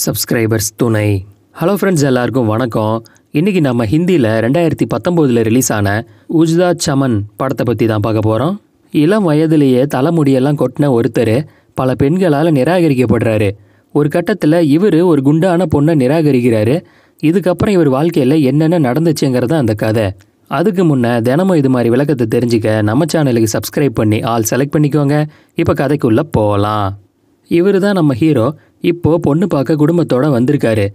subscribers துணை hello friends எல்லாருக்கும் வணக்கம் இன்னைக்கு நம்ம ஹிந்தியில் ரெண்டாயிரத்தி பத்தொம்போதில் ரிலீஸ் ஆன உஜ்தா சமன் படத்தை பற்றி தான் பார்க்க போகிறோம் இளம் வயதிலேயே தலைமுடியெல்லாம் கொட்டின ஒருத்தர் பல பெண்களால் நிராகரிக்கப்படுறாரு ஒரு கட்டத்தில் இவர் ஒரு குண்டான பொண்ணை நிராகரிக்கிறாரு இதுக்கப்புறம் இவர் வாழ்க்கையில் என்னென்ன நடந்துச்சுங்கிறது அந்த கதை அதுக்கு முன்னே தினமும் இது மாதிரி விளக்கத்தை தெரிஞ்சுக்க நம்ம சேனலுக்கு சப்ஸ்கிரைப் பண்ணி ஆள் செலக்ட் பண்ணிக்கோங்க இப்போ கதைக்குள்ளே போகலாம் இவர் தான் நம்ம ஹீரோ இப்போது பொண்ணு பார்க்க குடும்பத்தோடு வந்திருக்காரு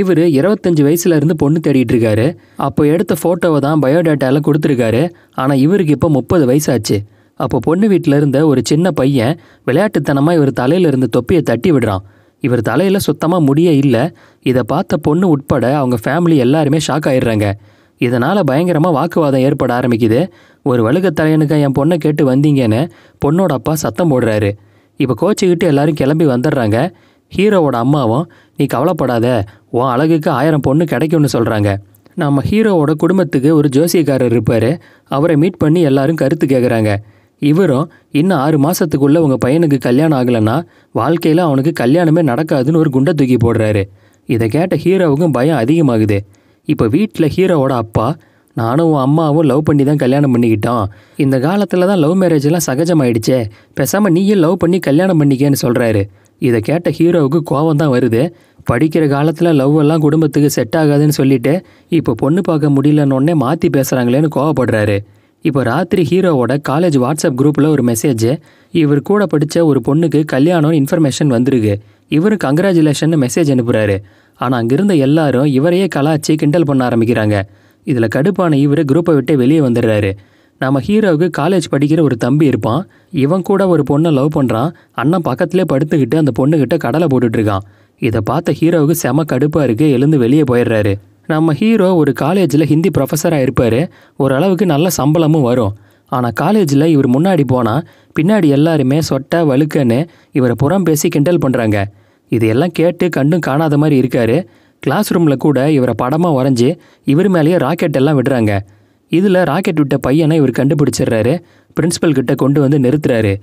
இவர் இருபத்தஞ்சி வயசுலேருந்து பொண்ணு தேடிட்டு இருக்காரு அப்போ எடுத்த ஃபோட்டோவை தான் பயோடேட்டால கொடுத்துருக்காரு ஆனால் இவருக்கு இப்போ முப்பது வயசாச்சு அப்போ பொண்ணு வீட்டில் இருந்த ஒரு சின்ன பையன் விளையாட்டுத்தனமாக இவர் தலையில் இருந்த தொப்பியை தட்டி விடுறான் இவர் தலையில் சுத்தமாக முடிய இல்லை இதை பார்த்த பொண்ணு உட்பட அவங்க ஃபேமிலி எல்லாருமே ஷாக் ஆயிடுறாங்க இதனால் பயங்கரமாக வாக்குவாதம் ஏற்பட ஆரம்பிக்குது ஒரு தலையனுக்கு என் பொண்ணை கேட்டு வந்தீங்கன்னு பொண்ணோட அப்பா சத்தம் போடுறாரு இப்போ கோச்சிக்கிட்டு எல்லாரும் கிளம்பி வந்துடுறாங்க ஹீரோவோட அம்மாவும் நீ கவலைப்படாத உன் அழகுக்கு ஆயிரம் பொண்ணு கிடைக்கும்னு சொல்கிறாங்க நம்ம ஹீரோவோட குடும்பத்துக்கு ஒரு ஜோசியக்காரர் இருப்பார் அவரை மீட் பண்ணி எல்லாரும் கருத்து கேட்குறாங்க இவரும் இன்னும் ஆறு மாதத்துக்குள்ளே உங்கள் பையனுக்கு கல்யாணம் ஆகலைன்னா வாழ்க்கையில் அவனுக்கு கல்யாணமே நடக்காதுன்னு ஒரு குண்டை தூக்கி போடுறாரு இதை கேட்ட ஹீரோவுக்கும் பயம் அதிகமாகுது இப்போ வீட்டில் ஹீரோவோட அப்பா நானும் உன் அம்மாவும் லவ் பண்ணி தான் கல்யாணம் பண்ணிக்கிட்டோம் இந்த காலத்தில் தான் லவ் மேரேஜ்லாம் சகஜமாயிடுச்சே பேசாமல் நீயே லவ் பண்ணி கல்யாணம் பண்ணிக்கேன்னு சொல்கிறாரு இதை கேட்ட ஹீரோவுக்கு கோவம் தான் வருது படிக்கிற காலத்தில் லவ் எல்லாம் குடும்பத்துக்கு செட் ஆகாதுன்னு சொல்லிட்டு இப்போ பொண்ணு பார்க்க முடியலன்னொடனே மாற்றி பேசுகிறாங்களேன்னு கோவப்படுறாரு இப்போ ராத்திரி ஹீரோவோட காலேஜ் வாட்ஸ்அப் குரூப்பில் ஒரு மெசேஜ் இவர் கூட படித்த ஒரு பொண்ணுக்கு கல்யாணம்னு இன்ஃபர்மேஷன் வந்திருக்கு இவர் கங்க்ராச்சுலேஷன் மெசேஜ் அனுப்புகிறாரு ஆனால் அங்கிருந்த எல்லாரும் இவரையே கலாச்சி கிண்டல் பண்ண ஆரம்பிக்கிறாங்க இதில் கடுப்பான இவர் குரூப்பை விட்டு வெளியே வந்துடுறாரு நம்ம ஹீரோவுக்கு காலேஜ் படிக்கிற ஒரு தம்பி இருப்பான் இவன் கூட ஒரு பொண்ணை லவ் பண்ணுறான் அண்ணன் பக்கத்துலேயே படுத்துக்கிட்டு அந்த பொண்ணுக்கிட்ட கடலை போட்டுட்ருக்கான் இதை பார்த்த ஹீரோவுக்கு செம கடுப்பாக இருக்குது எழுந்து வெளியே போயிடுறாரு நம்ம ஹீரோ ஒரு காலேஜில் ஹிந்தி ப்ரொஃபஸராக இருப்பார் ஓரளவுக்கு நல்ல சம்பளமும் வரும் ஆனால் காலேஜில் இவர் முன்னாடி போனால் பின்னாடி எல்லாருமே சொட்டை வழுக்கன்னு இவரை புறம் பேசி கிண்டல் பண்ணுறாங்க இதையெல்லாம் கேட்டு கண்டும் காணாத மாதிரி இருக்கார் கிளாஸ் ரூமில் கூட இவரை படமாக வரைஞ்சி இவர் மேலேயே ராக்கெட் எல்லாம் விடுறாங்க இதில் ராக்கெட் விட்ட பையனை இவர் கண்டுபிடிச்சிடுறாரு பிரின்ஸிபல் கிட்ட கொண்டு வந்து நிறுத்துறாரு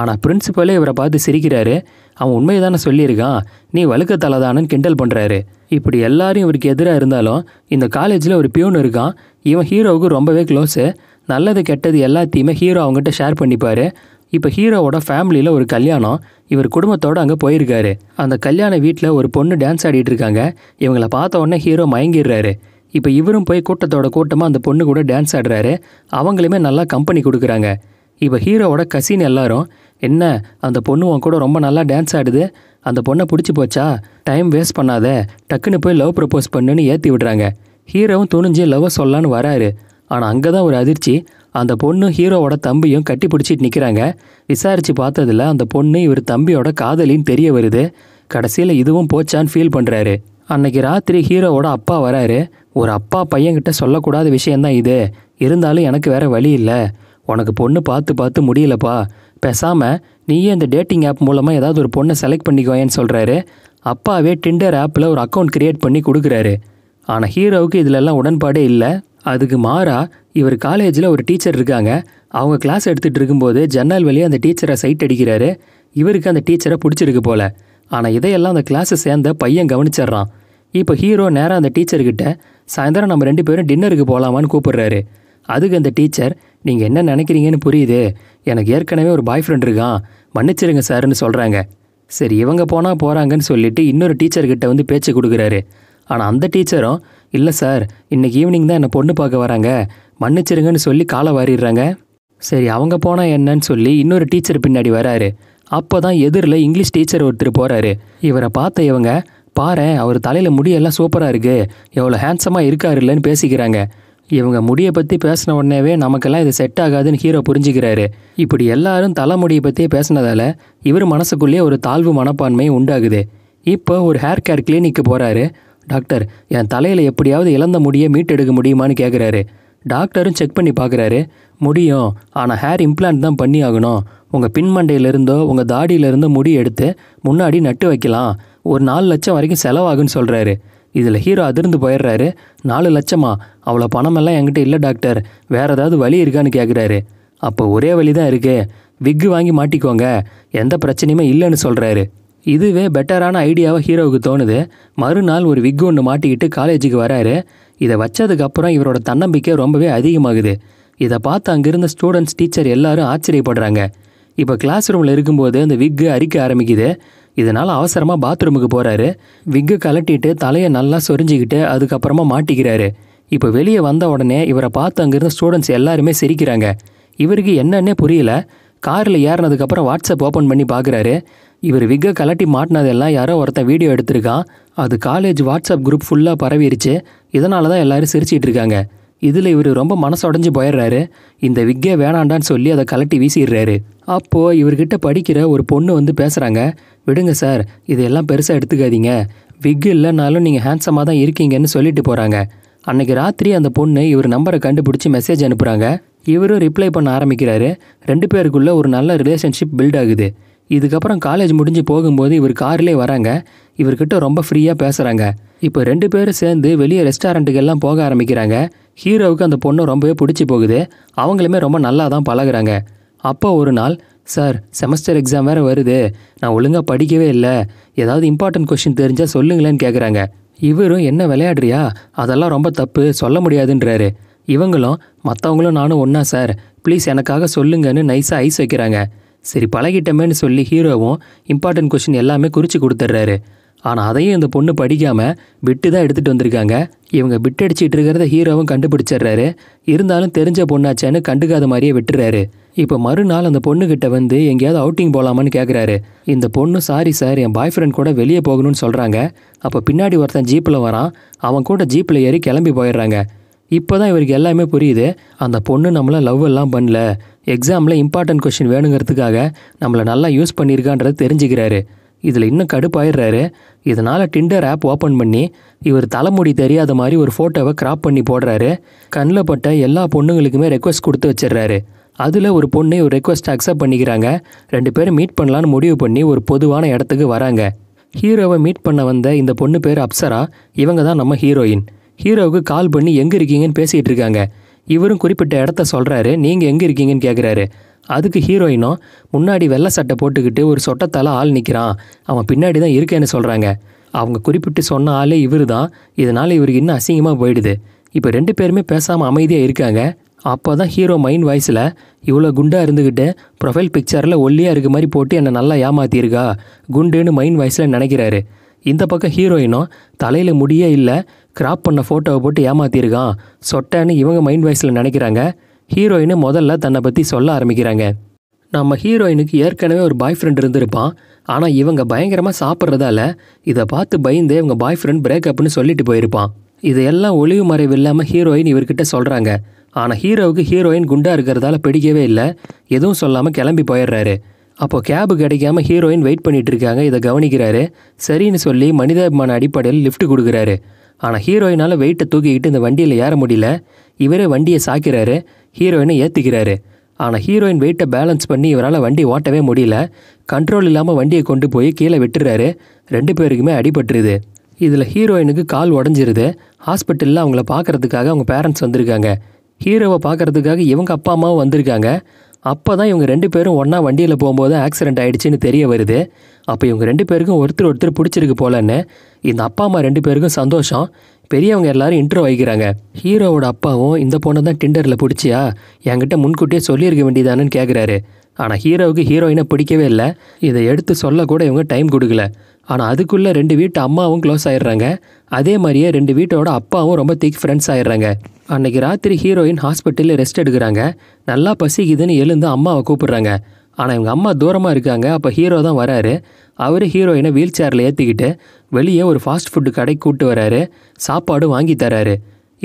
ஆனால் பிரின்ஸிபலே இவரை பார்த்து சிரிக்கிறாரு அவன் உண்மையை தானே சொல்லியிருக்கான் நீ வழுக்க கிண்டல் பண்ணுறாரு இப்படி எல்லாரும் இவருக்கு எதிராக இருந்தாலும் இந்த காலேஜில் ஒரு பியூன் இருக்கான் இவன் ஹீரோவுக்கு ரொம்பவே க்ளோஸு நல்லது கெட்டது எல்லாத்தையுமே ஹீரோ அவங்ககிட்ட ஷேர் பண்ணிப்பார் இப்போ ஹீரோவோட ஃபேமிலியில் ஒரு கல்யாணம் இவர் குடும்பத்தோடு அங்கே போயிருக்காரு அந்த கல்யாண வீட்டில் ஒரு பொண்ணு டான்ஸ் ஆடிட்டு இருக்காங்க இவங்களை பார்த்த உடனே ஹீரோ மயங்கிடுறாரு இப்போ இவரும் போய் கூட்டத்தோட கூட்டமாக அந்த பொண்ணு கூட டான்ஸ் ஆடுறாரு அவங்களுமே நல்லா கம்பெனி கொடுக்குறாங்க இப்போ ஹீரோவோட கசின் எல்லாரும் என்ன அந்த பொண்ணு உன் கூட ரொம்ப நல்லா டான்ஸ் ஆடுது அந்த பொண்ணை பிடிச்சி போச்சா டைம் வேஸ்ட் பண்ணாத டக்குன்னு போய் லவ் ப்ரப்போஸ் பண்ணுன்னு ஏற்றி விடுறாங்க ஹீரோவும் துணிஞ்சு லவ் சொல்லலான்னு வராரு ஆனால் அங்கே தான் ஒரு அதிர்ச்சி அந்த பொண்ணு ஹீரோவோட தம்பியும் கட்டி பிடிச்சிட்டு நிற்கிறாங்க விசாரித்து பார்த்ததில் அந்த பொண்ணு இவர் தம்பியோட காதலின்னு தெரிய வருது கடைசியில் இதுவும் போச்சான்னு ஃபீல் பண்ணுறாரு அன்னைக்கு ராத்திரி ஹீரோவோட அப்பா வராரு ஒரு அப்பா பையன்கிட்ட சொல்லக்கூடாத விஷயந்தான் இது இருந்தாலும் எனக்கு வேற வழி இல்லை உனக்கு பொண்ணு பார்த்து பார்த்து முடியலப்பா பேசாமல் நீயே இந்த டேட்டிங் ஆப் மூலமாக ஏதாவது ஒரு பொண்ணை செலக்ட் பண்ணிக்குவேன்னு சொல்கிறாரு அப்பாவே டிண்டர் ஆப்பில் ஒரு அக்கௌண்ட் க்ரியேட் பண்ணி கொடுக்குறாரு ஆனால் ஹீரோவுக்கு இதிலெல்லாம் உடன்பாடே இல்லை அதுக்கு மாறா இவர் காலேஜில் ஒரு டீச்சர் இருக்காங்க அவங்க கிளாஸ் எடுத்துகிட்டு இருக்கும்போது ஜன்னல் வழியாக அந்த டீச்சரை சைட் அடிக்கிறாரு இவருக்கு அந்த டீச்சரை பிடிச்சிருக்கு போல் ஆனால் இதையெல்லாம் அந்த கிளாஸை சேர்ந்த பையன் கவனிச்சிட்றான் இப்போ ஹீரோ நேராக அந்த டீச்சர்கிட்ட சாயந்தரம் நம்ம ரெண்டு பேரும் டின்னருக்கு போகலாமான்னு கூப்பிடுறாரு அதுக்கு அந்த டீச்சர் நீங்கள் என்ன நினைக்கிறீங்கன்னு புரியுது எனக்கு ஏற்கனவே ஒரு பாய் ஃப்ரெண்ட் இருக்கான் மன்னிச்சிருங்க சார்னு சொல்கிறாங்க சரி இவங்க போனால் போகிறாங்கன்னு சொல்லிவிட்டு இன்னொரு டீச்சர்கிட்ட வந்து பேச்சு கொடுக்குறாரு ஆனால் அந்த டீச்சரும் இல்லை சார் இன்றைக்கி ஈவினிங் தான் என்னை பொண்ணு பார்க்க வராங்க மன்னிச்சிருங்கன்னு சொல்லி காலை வாரிடுறாங்க சரி அவங்க போனால் என்னன்னு சொல்லி இன்னொரு டீச்சர் பின்னாடி வராரு அப்போ தான் எதிரில் இங்கிலீஷ் டீச்சர் ஒருத்தர் போகிறாரு இவரை பார்த்த இவங்க பாரு அவர் தலையில் முடியெல்லாம் சூப்பராக இருக்குது எவ்வளோ ஹேண்ட்ஸமாக இருக்கார் இல்லைன்னு பேசிக்கிறாங்க இவங்க முடியை பற்றி பேசின உடனேவே நமக்கெல்லாம் இது செட் ஆகாதுன்னு ஹீரோ புரிஞ்சுக்கிறாரு இப்படி எல்லாரும் தலைமுடியை பற்றியே பேசினதால இவர் மனசுக்குள்ளேயே ஒரு தாழ்வு மனப்பான்மை உண்டாகுது இப்போ ஒரு ஹேர் கேர் கிளினிக்கு போகிறாரு டாக்டர் என் தலையில் எப்படியாவது இழந்த முடியை மீட்டெடுக்க முடியுமான்னு கேட்குறாரு டாக்டரும் செக் பண்ணி பார்க்குறாரு முடியும் ஆனால் ஹேர் இம்ப்ளான்ட் தான் பண்ணி ஆகணும் உங்கள் பின்மண்டையிலேருந்தோ உங்கள் தாடியிலிருந்தோ முடி எடுத்து முன்னாடி நட்டு வைக்கலாம் ஒரு நாலு லட்சம் வரைக்கும் செலவாகுன்னு சொல்கிறாரு இதில் ஹீரோ அதிர்ந்து போயிடுறாரு நாலு லட்சமா அவ்வளோ பணமெல்லாம் என்கிட்ட இல்லை டாக்டர் வேறு ஏதாவது வழி இருக்கான்னு கேட்குறாரு அப்போ ஒரே வழி தான் இருக்குது விக்கு வாங்கி மாட்டிக்கோங்க எந்த பிரச்சனையுமே இல்லைன்னு சொல்கிறாரு இதுவே பெட்டரான ஐடியாவை ஹீரோவுக்கு தோணுது மறுநாள் ஒரு விக் ஒன்று மாட்டிக்கிட்டு காலேஜுக்கு வராரு இதை வச்சதுக்கப்புறம் இவரோட தன்னம்பிக்கை ரொம்பவே அதிகமாகுது இதை பார்த்து அங்கிருந்த ஸ்டூடெண்ட்ஸ் டீச்சர் எல்லாரும் ஆச்சரியப்படுறாங்க இப்போ கிளாஸ் ரூமில் இருக்கும்போது அந்த விக்கு அரிக்க ஆரம்பிக்குது இதனால் அவசரமாக பாத்ரூமுக்கு போகிறாரு விக்கை கலட்டிட்டு தலையை நல்லா சொரிஞ்சிக்கிட்டு அதுக்கப்புறமா மாட்டிக்கிறாரு இப்போ வெளியே வந்த உடனே இவரை பார்த்து அங்கேருந்து ஸ்டூடெண்ட்ஸ் எல்லாருமே சிரிக்கிறாங்க இவருக்கு என்னன்னே புரியல காரில் ஏறினதுக்கப்புறம் வாட்ஸ்அப் ஓப்பன் பண்ணி பார்க்குறாரு இவர் விக்கை கலட்டி மாட்டினதெல்லாம் யாரோ ஒருத்தன் வீடியோ எடுத்திருக்கான் அது காலேஜ் வாட்ஸ்அப் குரூப் ஃபுல்லாக பரவிருச்சு இதனால தான் எல்லோரும் சிரிச்சிட்டு இருக்காங்க இதில் இவர் ரொம்ப மனசு உடஞ்சி போயிடுறாரு இந்த விக்கே வேணாண்டான்னு சொல்லி அதை கலட்டி வீசிடுறாரு அப்போது இவர்கிட்ட படிக்கிற ஒரு பொண்ணு வந்து பேசுகிறாங்க விடுங்க சார் இதையெல்லாம் பெருசாக எடுத்துக்காதீங்க விக் இல்லைனாலும் நீங்கள் ஹேண்ட்ஸமாக தான் இருக்கீங்கன்னு சொல்லிட்டு போகிறாங்க அன்றைக்கி ராத்திரி அந்த பொண்ணு இவர் நம்பரை கண்டுபிடிச்சி மெசேஜ் அனுப்புகிறாங்க இவரும் ரிப்ளை பண்ண ஆரம்பிக்கிறாரு ரெண்டு பேருக்குள்ளே ஒரு நல்ல ரிலேஷன்ஷிப் பில்ட் ஆகுது இதுக்கப்புறம் காலேஜ் முடிஞ்சு போகும்போது இவர் கார்லேயே வராங்க இவர்கிட்ட ரொம்ப ஃப்ரீயாக பேசுகிறாங்க இப்போ ரெண்டு பேரும் சேர்ந்து வெளியே ரெஸ்டாரண்ட்டுக்கெல்லாம் போக ஆரம்பிக்கிறாங்க ஹீரோவுக்கு அந்த பொண்ணை ரொம்பவே பிடிச்சி போகுது அவங்களுமே ரொம்ப நல்லா தான் பழகுறாங்க அப்போ ஒரு நாள் சார் செமஸ்டர் எக்ஸாம் வேறு வருது நான் ஒழுங்காக படிக்கவே இல்லை ஏதாவது இம்பார்ட்டன்ட் கொஷின் தெரிஞ்சால் சொல்லுங்களேன்னு கேட்குறாங்க இவரும் என்ன விளையாடுறியா அதெல்லாம் ரொம்ப தப்பு சொல்ல முடியாதுன்றாரு இவங்களும் மற்றவங்களும் நானும் ஒன்றா சார் ப்ளீஸ் எனக்காக சொல்லுங்கன்னு நைஸாக ஐஸ் வைக்கிறாங்க சரி பழகிட்டமேன்னு சொல்லி ஹீரோவும் இம்பார்ட்டன்ட் கொஷின் எல்லாமே குறித்து கொடுத்துட்றாரு ஆனால் அதையும் இந்த பொண்ணு படிக்காமல் விட்டு தான் எடுத்துகிட்டு வந்திருக்காங்க இவங்க பிட் அடிச்சிட்டு இருக்கிறத ஹீரோவும் கண்டுபிடிச்சிடுறாரு இருந்தாலும் தெரிஞ்ச பொண்ணாச்சேன்னு கண்டுக்காத மாதிரியே விட்டுறாரு இப்போ மறுநாள் அந்த பொண்ணுக்கிட்ட வந்து எங்கேயாவது அவுட்டிங் போகலாமான்னு கேட்குறாரு இந்த பொண்ணு சாரி சார் என் பாய் ஃப்ரெண்ட் கூட வெளியே போகணும்னு சொல்கிறாங்க அப்போ பின்னாடி ஒருத்தன் ஜீப்பில் வரான் அவன் கூட ஜீப்பில் ஏறி கிளம்பி போயிடுறாங்க இப்போ தான் இவருக்கு எல்லாமே புரியுது அந்த பொண்ணு நம்மளை லவ் எல்லாம் பண்ணல எக்ஸாமில் இம்பார்ட்டன்ட் கொஷின் வேணுங்கிறதுக்காக நம்மளை நல்லா யூஸ் பண்ணியிருக்கான்றதை தெரிஞ்சுக்கிறாரு இதில் இன்னும் கடுப்பாயிடுறாரு இதனால் டிண்டர் ஆப் ஓப்பன் பண்ணி இவர் தலைமுடி தெரியாத மாதிரி ஒரு ஃபோட்டோவை கிராப் பண்ணி போடுறாரு கண்ணில் பட்ட எல்லா பொண்ணுங்களுக்குமே ரெக்வஸ்ட் கொடுத்து வச்சிடுறாரு அதில் ஒரு பொண்ணு ஒரு ரெக்வஸ்ட் அக்செப்ட் பண்ணிக்கிறாங்க ரெண்டு பேரும் மீட் பண்ணலான்னு முடிவு பண்ணி ஒரு பொதுவான இடத்துக்கு வராங்க ஹீரோவை மீட் பண்ண வந்த இந்த பொண்ணு பேர் அப்சரா இவங்க தான் நம்ம ஹீரோயின் ஹீரோவுக்கு கால் பண்ணி எங்கே இருக்கீங்கன்னு பேசிகிட்டு இருக்காங்க இவரும் குறிப்பிட்ட இடத்த சொல்கிறாரு நீங்கள் எங்கே இருக்கீங்கன்னு கேட்குறாரு அதுக்கு ஹீரோயினும் முன்னாடி வெள்ளை சட்டை போட்டுக்கிட்டு ஒரு சொட்டத்தால் ஆள் நிற்கிறான் அவன் பின்னாடி தான் இருக்கேன்னு சொல்கிறாங்க அவங்க குறிப்பிட்டு சொன்ன ஆளே இவர் தான் இதனால் இவருக்கு இன்னும் அசிங்கமாக போயிடுது இப்போ ரெண்டு பேருமே பேசாமல் அமைதியாக இருக்காங்க அப்போ தான் ஹீரோ மைண்ட் வாய்ஸில் இவ்வளோ குண்டாக இருந்துக்கிட்டு ப்ரொஃபைல் பிக்சரில் ஒல்லியாக இருக்க மாதிரி போட்டு என்னை நல்லா ஏமாத்தியிருக்கா குண்டுன்னு மைண்ட் வாய்ஸில் நினைக்கிறாரு இந்த பக்கம் ஹீரோயினும் தலையில் முடியே இல்லை கிராப் பண்ண ஃபோட்டோவை போட்டு ஏமாத்தியிருக்கான் சொட்டைன்னு இவங்க மைண்ட் வாய்ஸில் நினைக்கிறாங்க ஹீரோயினு முதல்ல தன்னை பற்றி சொல்ல ஆரம்பிக்கிறாங்க நம்ம ஹீரோயினுக்கு ஏற்கனவே ஒரு பாய் ஃப்ரெண்ட் இருந்திருப்பான் ஆனால் இவங்க பயங்கரமாக சாப்பிட்றதால இதை பார்த்து பயந்து இவங்க பாய் ஃப்ரெண்ட் பிரேக்கப்னு சொல்லிட்டு போயிருப்பான் இதையெல்லாம் ஒளிவு மறைவு இல்லாமல் ஹீரோயின் இவர்கிட்ட சொல்கிறாங்க ஆனால் ஹீரோவுக்கு ஹீரோயின் குண்டாக இருக்கிறதால பிடிக்கவே இல்லை எதுவும் சொல்லாமல் கிளம்பி போயிடுறாரு அப்போ கேபு கிடைக்காம ஹீரோயின் வெயிட் பண்ணிகிட்டு இருக்காங்க இதை கவனிக்கிறாரு சரின்னு சொல்லி மனிதாபிமான அடிப்படையில் லிஃப்ட் கொடுக்குறாரு ஆனால் ஹீரோயினால் வெயிட்டை தூக்கிக்கிட்டு இந்த வண்டியில் ஏற முடியல இவரே வண்டியை சாக்கிறாரு ஹீரோயினை ஏற்றிக்கிறாரு ஆனால் ஹீரோயின் வெயிட்டை பேலன்ஸ் பண்ணி இவரால் வண்டி ஓட்டவே முடியல கண்ட்ரோல் இல்லாமல் வண்டியை கொண்டு போய் கீழே விட்டுறாரு ரெண்டு பேருக்குமே அடிபட்டுருது இதில் ஹீரோயினுக்கு கால் உடஞ்சிருது ஹாஸ்பிட்டலில் அவங்கள பார்க்குறதுக்காக அவங்க பேரண்ட்ஸ் வந்திருக்காங்க ஹீரோவை பார்க்குறதுக்காக இவங்க அப்பா அம்மாவும் வந்திருக்காங்க அப்போ தான் இவங்க ரெண்டு பேரும் ஒன்றா வண்டியில் போகும்போது ஆக்சிடென்ட் ஆகிடுச்சின்னு தெரிய வருது அப்போ இவங்க ரெண்டு பேருக்கும் ஒருத்தர் ஒருத்தர் பிடிச்சிருக்கு போலன்னு இந்த அப்பா அம்மா ரெண்டு பேருக்கும் சந்தோஷம் பெரியவங்க எல்லாரும் இன்ட்ரோ வைக்கிறாங்க ஹீரோவோட அப்பாவும் இந்த பொண்ணை தான் டிண்டரில் பிடிச்சியா என்கிட்ட முன்கூட்டியே சொல்லியிருக்க வேண்டியதானு கேட்குறாரு ஆனால் ஹீரோவுக்கு ஹீரோயினை பிடிக்கவே இல்லை இதை எடுத்து சொல்லக்கூட இவங்க டைம் கொடுக்கல ஆனால் அதுக்குள்ளே ரெண்டு வீட்டு அம்மாவும் க்ளோஸ் ஆயிடுறாங்க அதே மாதிரியே ரெண்டு வீட்டோட அப்பாவும் ரொம்ப திக் ஃப்ரெண்ட்ஸ் ஆயிடுறாங்க அன்றைக்கி ராத்திரி ஹீரோயின் ஹாஸ்பிட்டலில் ரெஸ்ட் எடுக்கிறாங்க நல்லா பசிக்குதுன்னு எழுந்து அம்மாவை கூப்பிடுறாங்க ஆனால் இவங்க அம்மா தூரமாக இருக்காங்க அப்போ ஹீரோ தான் வராரு அவர் ஹீரோயினை வீல் சேரில் ஏற்றிக்கிட்டு வெளியே ஒரு ஃபாஸ்ட் ஃபுட்டு கடைக்கு கூப்பிட்டு வராரு சாப்பாடு வாங்கி தராரு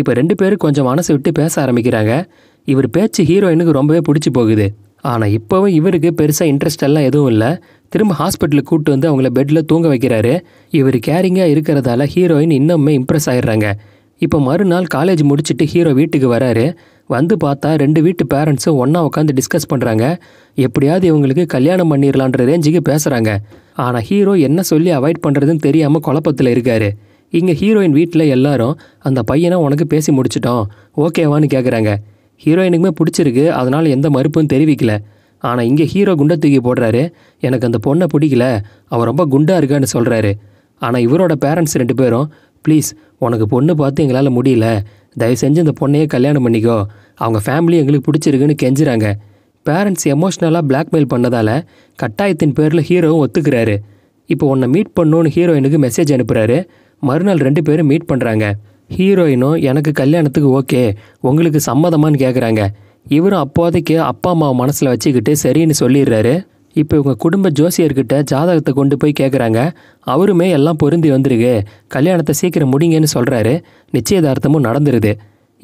இப்போ ரெண்டு பேரும் கொஞ்சம் மனசை விட்டு பேச ஆரம்பிக்கிறாங்க இவர் பேச்சு ஹீரோயினுக்கு ரொம்பவே பிடிச்சி போகுது ஆனால் இப்போவும் இவருக்கு பெருசாக இன்ட்ரெஸ்ட் எல்லாம் எதுவும் இல்லை திரும்ப ஹாஸ்பிட்டலுக்கு கூப்பிட்டு வந்து அவங்கள பெட்டில் தூங்க வைக்கிறாரு இவர் கேரிங்காக இருக்கிறதால ஹீரோயின் இன்னுமே இம்ப்ரெஸ் ஆயிடுறாங்க இப்போ மறுநாள் காலேஜ் முடிச்சுட்டு ஹீரோ வீட்டுக்கு வராரு வந்து பார்த்தா ரெண்டு வீட்டு பேரண்ட்ஸும் ஒன்றா உட்காந்து டிஸ்கஸ் பண்ணுறாங்க எப்படியாவது இவங்களுக்கு கல்யாணம் பண்ணிடலான்ற ரேஞ்சுக்கு பேசுகிறாங்க ஆனால் ஹீரோ என்ன சொல்லி அவாய்ட் பண்ணுறதுன்னு தெரியாமல் குழப்பத்தில் இருக்கார் இங்கே ஹீரோயின் வீட்டில் எல்லாரும் அந்த பையனை உனக்கு பேசி முடிச்சிட்டோம் ஓகேவான்னு கேட்குறாங்க ஹீரோயினுக்குமே பிடிச்சிருக்கு அதனால் எந்த மறுப்பும் தெரிவிக்கல ஆனால் இங்கே ஹீரோ குண்டை தூக்கி போடுறாரு எனக்கு அந்த பொண்ணை பிடிக்கல அவன் ரொம்ப குண்டாக இருக்கான்னு சொல்கிறாரு ஆனால் இவரோட பேரண்ட்ஸ் ரெண்டு பேரும் ப்ளீஸ் உனக்கு பொண்ணு பார்த்து எங்களால் முடியல தயவு செஞ்சு இந்த பொண்ணையே கல்யாணம் பண்ணிக்கோ அவங்க ஃபேமிலி எங்களுக்கு பிடிச்சிருக்குன்னு கெஞ்சுறாங்க பேரண்ட்ஸ் எமோஷ்னலாக பிளாக்மெயில் பண்ணதால் கட்டாயத்தின் பேரில் ஹீரோவும் ஒத்துக்கிறாரு இப்போ உன்னை மீட் பண்ணோன்னு ஹீரோயினுக்கு மெசேஜ் அனுப்புகிறாரு மறுநாள் ரெண்டு பேரும் மீட் பண்ணுறாங்க ஹீரோயினும் எனக்கு கல்யாணத்துக்கு ஓகே உங்களுக்கு சம்மதமானு கேட்குறாங்க இவரும் அப்போதைக்கு அப்பா அம்மாவை மனசில் வச்சுக்கிட்டு சரின்னு சொல்லிடுறாரு இப்போ இவங்க குடும்ப ஜோசியர்கிட்ட ஜாதகத்தை கொண்டு போய் கேட்குறாங்க அவருமே எல்லாம் பொருந்தி வந்துருக்கு கல்யாணத்தை சீக்கிரம் முடிங்கன்னு சொல்கிறாரு நிச்சயதார்த்தமும் நடந்துருது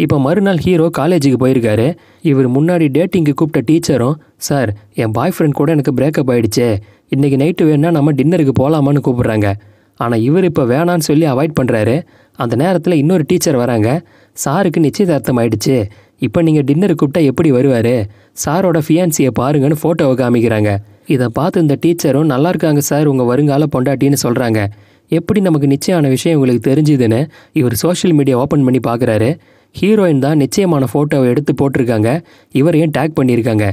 இப்போ மறுநாள் ஹீரோ காலேஜுக்கு போயிருக்காரு இவர் முன்னாடி டேட்டிங்க்கு கூப்பிட்ட டீச்சரும் சார் என் பாய் ஃப்ரெண்ட் கூட எனக்கு பிரேக்கப் ஆகிடுச்சு இன்றைக்கி நைட்டு வேணால் நம்ம டின்னருக்கு போகலாமான்னு கூப்பிட்றாங்க ஆனால் இவர் இப்போ வேணான்னு சொல்லி அவாய்ட் பண்ணுறாரு அந்த நேரத்தில் இன்னொரு டீச்சர் வராங்க சாருக்கு நிச்சயதார்த்தம் ஆயிடுச்சு இப்போ நீங்கள் டின்னர் கூப்பிட்டா எப்படி வருவார் சாரோட ஃபியான்சியை பாருங்கன்னு ஃபோட்டோவை காமிக்கிறாங்க இதை பார்த்து இந்த டீச்சரும் நல்லா இருக்காங்க சார் உங்கள் வருங்கால பொண்டாட்டின்னு சொல்கிறாங்க எப்படி நமக்கு நிச்சயமான விஷயம் உங்களுக்கு தெரிஞ்சுதுன்னு இவர் சோஷியல் மீடியா ஓப்பன் பண்ணி பார்க்குறாரு ஹீரோயின் தான் நிச்சயமான ஃபோட்டோவை எடுத்து போட்டிருக்காங்க இவரையும் டேக் பண்ணியிருக்காங்க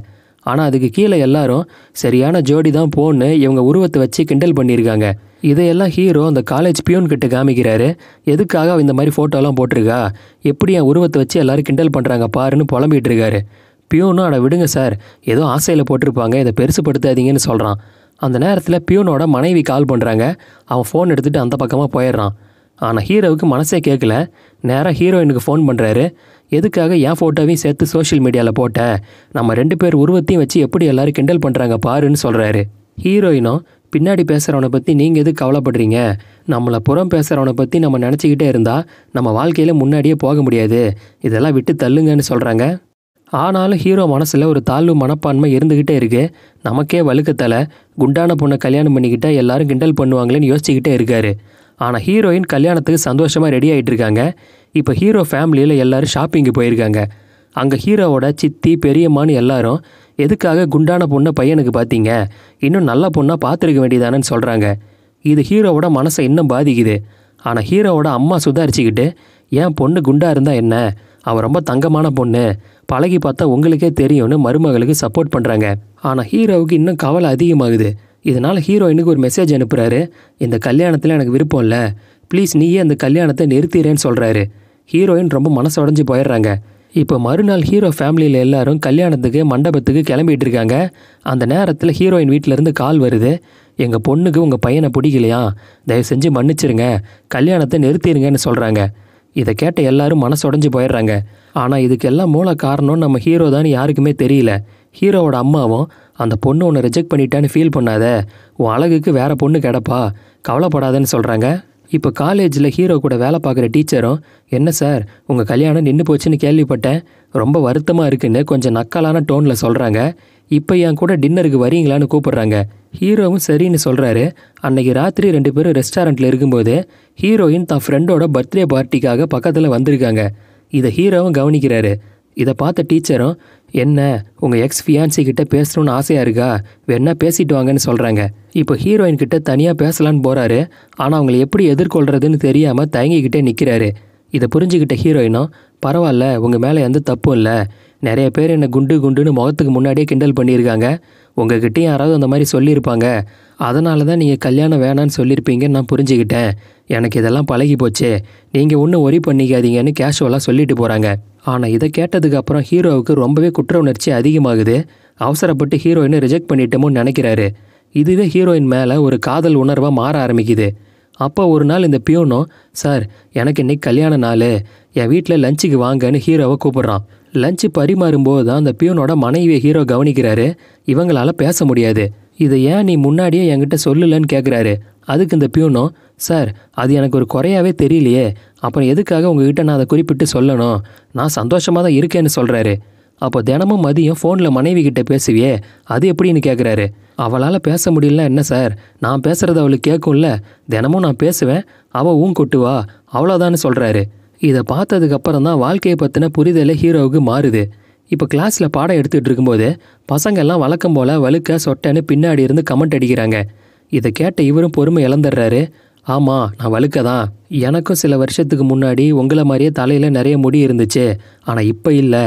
ஆனால் அதுக்கு கீழே எல்லாரும் சரியான ஜோடி தான் போன்னு இவங்க உருவத்தை வச்சு கிண்டல் பண்ணியிருக்காங்க இதையெல்லாம் ஹீரோ அந்த காலேஜ் பியூன் கிட்ட காமிக்கிறாரு எதுக்காக இந்த மாதிரி ஃபோட்டோலாம் போட்டிருக்கா எப்படி என் உருவத்தை வச்சு எல்லோரும் கிண்டல் பண்ணுறாங்க பாருன்னு புலம்பிகிட்டு இருக்காரு பியூனும் அட விடுங்க சார் ஏதோ ஆசையில் போட்டிருப்பாங்க இதை பெருசுப்படுத்தாதீங்கன்னு சொல்கிறான் அந்த நேரத்தில் பியூனோட மனைவி கால் பண்ணுறாங்க அவன் ஃபோன் எடுத்துகிட்டு அந்த பக்கமாக போயிடுறான் ஆனால் ஹீரோவுக்கு மனசே கேட்கல நேராக ஹீரோயினுக்கு ஃபோன் பண்ணுறாரு எதுக்காக என் ஃபோட்டோவையும் சேர்த்து சோஷியல் மீடியாவில் போட்ட நம்ம ரெண்டு பேர் உருவத்தையும் வச்சு எப்படி எல்லோரும் கிண்டல் பண்ணுறாங்க பாருன்னு சொல்கிறாரு ஹீரோயினும் பின்னாடி பேசுகிறவனை பற்றி நீங்கள் எது கவலைப்படுறீங்க நம்மளை புறம் பேசுகிறவனை பற்றி நம்ம நினச்சிக்கிட்டே இருந்தால் நம்ம வாழ்க்கையில் முன்னாடியே போக முடியாது இதெல்லாம் விட்டு தள்ளுங்கன்னு சொல்கிறாங்க ஆனாலும் ஹீரோ மனசில் ஒரு தாழ்வு மனப்பான்மை இருந்துக்கிட்டே இருக்குது நமக்கே வழுக்கத்தலை குண்டான பொண்ணை கல்யாணம் பண்ணிக்கிட்டா எல்லாரும் கிண்டல் பண்ணுவாங்களேன்னு யோசிச்சுக்கிட்டே இருக்காரு ஆனால் ஹீரோயின் கல்யாணத்துக்கு சந்தோஷமாக ரெடி ஆகிட்டு இருக்காங்க இப்போ ஹீரோ ஃபேமிலியில் எல்லோரும் ஷாப்பிங்கு போயிருக்காங்க அங்கே ஹீரோவோட சித்தி பெரியம்மான்னு எல்லாரும் எதுக்காக குண்டான பொண்ணை பையனுக்கு பார்த்தீங்க இன்னும் நல்ல பொண்ணாக பார்த்துருக்க வேண்டியதானன்னு சொல்கிறாங்க இது ஹீரோவோட மனசை இன்னும் பாதிக்குது ஆனால் ஹீரோவோட அம்மா சுதாரிச்சுக்கிட்டு ஏன் பொண்ணு குண்டாக இருந்தால் என்ன அவன் ரொம்ப தங்கமான பொண்ணு பழகி பார்த்தா உங்களுக்கே தெரியும்னு மருமகளுக்கு சப்போர்ட் பண்ணுறாங்க ஆனால் ஹீரோவுக்கு இன்னும் கவலை அதிகமாகுது இதனால் ஹீரோயினுக்கு ஒரு மெசேஜ் அனுப்புகிறாரு இந்த கல்யாணத்தில் எனக்கு விருப்பம் இல்லை ப்ளீஸ் நீயே அந்த கல்யாணத்தை நிறுத்திடுறேன்னு சொல்கிறாரு ஹீரோயின் ரொம்ப மனசு உடஞ்சி போயிடுறாங்க இப்போ மறுநாள் ஹீரோ ஃபேமிலியில் எல்லாரும் கல்யாணத்துக்கு மண்டபத்துக்கு கிளம்பிட்டு இருக்காங்க அந்த நேரத்தில் ஹீரோயின் வீட்டிலேருந்து கால் வருது எங்கள் பொண்ணுக்கு உங்கள் பையனை பிடிக்கலையா தயவு செஞ்சு மன்னிச்சிருங்க கல்யாணத்தை நிறுத்திடுங்கன்னு சொல்கிறாங்க இதை கேட்ட எல்லாரும் மனசுடைஞ்சு போயிடுறாங்க ஆனால் இதுக்கெல்லாம் மூல காரணம் நம்ம ஹீரோ தான் யாருக்குமே தெரியல ஹீரோவோட அம்மாவும் அந்த பொண்ணு உன்னை ரிஜெக்ட் பண்ணிட்டான்னு ஃபீல் பண்ணாத உன் அழகுக்கு வேற பொண்ணு கிடப்பா கவலைப்படாதேன்னு சொல்கிறாங்க இப்போ காலேஜில் ஹீரோ கூட வேலை பார்க்குற டீச்சரும் என்ன சார் உங்கள் கல்யாணம் நின்று போச்சுன்னு கேள்விப்பட்டேன் ரொம்ப வருத்தமாக இருக்குன்னு கொஞ்சம் நக்கலான டோனில் சொல்கிறாங்க இப்போ என் கூட டின்னருக்கு வரீங்களான்னு கூப்பிட்றாங்க ஹீரோவும் சரின்னு சொல்கிறாரு அன்னைக்கு ராத்திரி ரெண்டு பேரும் ரெஸ்டாரண்ட்டில் இருக்கும்போது ஹீரோயின் தான் ஃப்ரெண்டோட பர்த்டே பார்ட்டிக்காக பக்கத்தில் வந்திருக்காங்க இதை ஹீரோவும் கவனிக்கிறாரு இதை பார்த்த டீச்சரும் என்ன உங்கள் எக்ஸ் ஃபியான்சி கிட்ட பேசணும்னு ஆசையாக இருக்கா வேணா பேசிட்டு வாங்கன்னு சொல்கிறாங்க இப்போ ஹீரோயின் கிட்ட தனியாக பேசலான்னு போகிறாரு ஆனால் அவங்களை எப்படி எதிர்கொள்கிறதுன்னு தெரியாமல் தயங்கிக்கிட்டே நிற்கிறாரு இதை புரிஞ்சுக்கிட்ட ஹீரோயினும் பரவாயில்ல உங்கள் மேலே எந்த தப்பும் இல்லை நிறைய பேர் என்னை குண்டு குண்டுன்னு முகத்துக்கு முன்னாடியே கிண்டல் பண்ணியிருக்காங்க உங்ககிட்ட யாராவது அந்த மாதிரி சொல்லியிருப்பாங்க அதனால தான் நீங்கள் கல்யாணம் வேணான்னு சொல்லியிருப்பீங்கன்னு நான் புரிஞ்சுக்கிட்டேன் எனக்கு இதெல்லாம் பழகி போச்சு நீங்கள் ஒன்றும் ஒரி பண்ணிக்காதீங்கன்னு கேஷுவலாக சொல்லிட்டு போகிறாங்க ஆனால் இதை கேட்டதுக்கு அப்புறம் ஹீரோவுக்கு ரொம்பவே குற்ற உணர்ச்சி அதிகமாகுது அவசரப்பட்டு ஹீரோயினை ரிஜெக்ட் பண்ணிட்டோமோன்னு நினைக்கிறாரு இதுவே ஹீரோயின் மேலே ஒரு காதல் உணர்வாக மாற ஆரம்பிக்குது அப்போ ஒரு நாள் இந்த பியூனும் சார் எனக்கு இன்னைக்கு கல்யாண நாள் என் வீட்டில் லஞ்சுக்கு வாங்கன்னு ஹீரோவை கூப்பிட்றான் லஞ்சு பரிமாறும்போது தான் அந்த பியூனோட மனைவியை ஹீரோ கவனிக்கிறாரு இவங்களால பேச முடியாது இதை ஏன் நீ முன்னாடியே என்கிட்ட சொல்லலன்னு கேட்குறாரு அதுக்கு இந்த பியூனும் சார் அது எனக்கு ஒரு குறையாவே தெரியலையே அப்புறம் எதுக்காக உங்ககிட்ட நான் அதை குறிப்பிட்டு சொல்லணும் நான் சந்தோஷமாக தான் இருக்கேன்னு சொல்கிறாரு அப்போ தினமும் மதியம் ஃபோனில் மனைவி கிட்டே பேசுவியே அது எப்படின்னு கேட்குறாரு அவளால் பேச முடியல என்ன சார் நான் பேசுகிறத அவளுக்கு கேட்கும்ல தினமும் நான் பேசுவேன் அவள் ஊன் கொட்டுவா அவ்வளோதான்னு சொல்கிறாரு இதை பார்த்ததுக்கப்புறம் தான் வாழ்க்கையை பற்றின புரிதலை ஹீரோவுக்கு மாறுது இப்போ கிளாஸில் பாடம் எடுத்துகிட்டு இருக்கும்போது பசங்கள்லாம் வழக்கம் போல் வழுக்க சொட்டன்னு பின்னாடி இருந்து கமெண்ட் அடிக்கிறாங்க இதை கேட்ட இவரும் பொறுமை இழந்துடுறாரு ஆமாம் நான் வழுக்க தான் எனக்கும் சில வருஷத்துக்கு முன்னாடி உங்களை மாதிரியே தலையில் நிறைய முடி இருந்துச்சு ஆனால் இப்போ இல்லை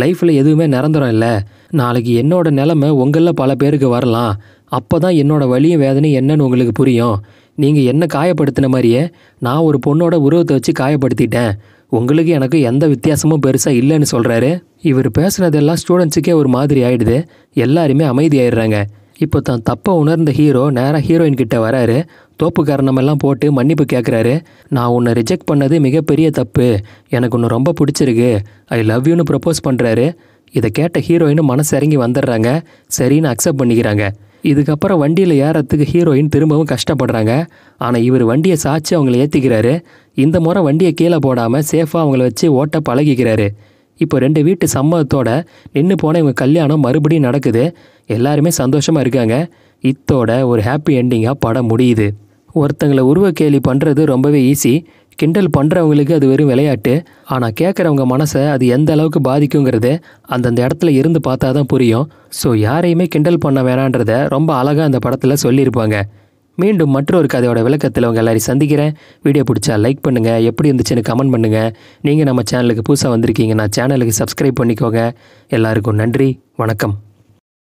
லைஃப்பில் எதுவுமே நிரந்தரம் இல்லை நாளைக்கு என்னோடய நிலமை உங்களில் பல பேருக்கு வரலாம் அப்போ தான் என்னோடய வழியும் வேதனை என்னன்னு உங்களுக்கு புரியும் நீங்கள் என்ன காயப்படுத்தின மாதிரியே நான் ஒரு பொண்ணோட உருவத்தை வச்சு காயப்படுத்திட்டேன் உங்களுக்கு எனக்கு எந்த வித்தியாசமும் பெருசாக இல்லைன்னு சொல்கிறாரு இவர் பேசுனதெல்லாம் ஸ்டூடெண்ட்ஸுக்கே ஒரு மாதிரி ஆகிடுது எல்லாருமே அமைதியாயிடுறாங்க இப்போ தான் தப்பை உணர்ந்த ஹீரோ நேராக ஹீரோயின் கிட்ட வராரு தோப்பு காரணமெல்லாம் போட்டு மன்னிப்பு கேட்குறாரு நான் உன்னை ரிஜெக்ட் பண்ணது மிகப்பெரிய தப்பு எனக்கு ஒன்று ரொம்ப பிடிச்சிருக்கு ஐ லவ் யூன்னு ப்ரப்போஸ் பண்ணுறாரு இதை கேட்ட ஹீரோயினும் மனசு இறங்கி வந்துடுறாங்க சரின்னு அக்செப்ட் பண்ணிக்கிறாங்க இதுக்கப்புறம் வண்டியில் ஏறத்துக்கு ஹீரோயின் திரும்பவும் கஷ்டப்படுறாங்க ஆனால் இவர் வண்டியை சாய்ச்சி அவங்கள ஏற்றிக்கிறாரு இந்த முறை வண்டியை கீழே போடாமல் சேஃபாக அவங்கள வச்சு ஓட்ட பழகிக்கிறாரு இப்போ ரெண்டு வீட்டு சம்மதத்தோட நின்று போன இவங்க கல்யாணம் மறுபடியும் நடக்குது எல்லாருமே சந்தோஷமாக இருக்காங்க இத்தோட ஒரு ஹாப்பி எண்டிங்காக படம் முடியுது ஒருத்தங்களை உருவ கேலி பண்ணுறது ரொம்பவே ஈஸி கிண்டல் பண்ணுறவங்களுக்கு அது வெறும் விளையாட்டு ஆனால் கேட்குறவங்க மனசை அது எந்த அளவுக்கு பாதிக்குங்கிறது அந்தந்த இடத்துல இருந்து பார்த்தா தான் புரியும் ஸோ யாரையுமே கிண்டல் பண்ண வேணான்றத ரொம்ப அழகாக அந்த படத்தில் சொல்லியிருப்பாங்க மீண்டும் மற்றொரு கதையோட விளக்கத்தில் உங்கள் எல்லாரையும் சந்திக்கிறேன் வீடியோ பிடிச்சா லைக் பண்ணுங்கள் எப்படி இருந்துச்சுன்னு கமெண்ட் பண்ணுங்கள் நீங்கள் நம்ம சேனலுக்கு புதுசாக வந்திருக்கீங்கன்னா சேனலுக்கு சப்ஸ்கிரைப் பண்ணிக்கோங்க எல்லாருக்கும் நன்றி வணக்கம்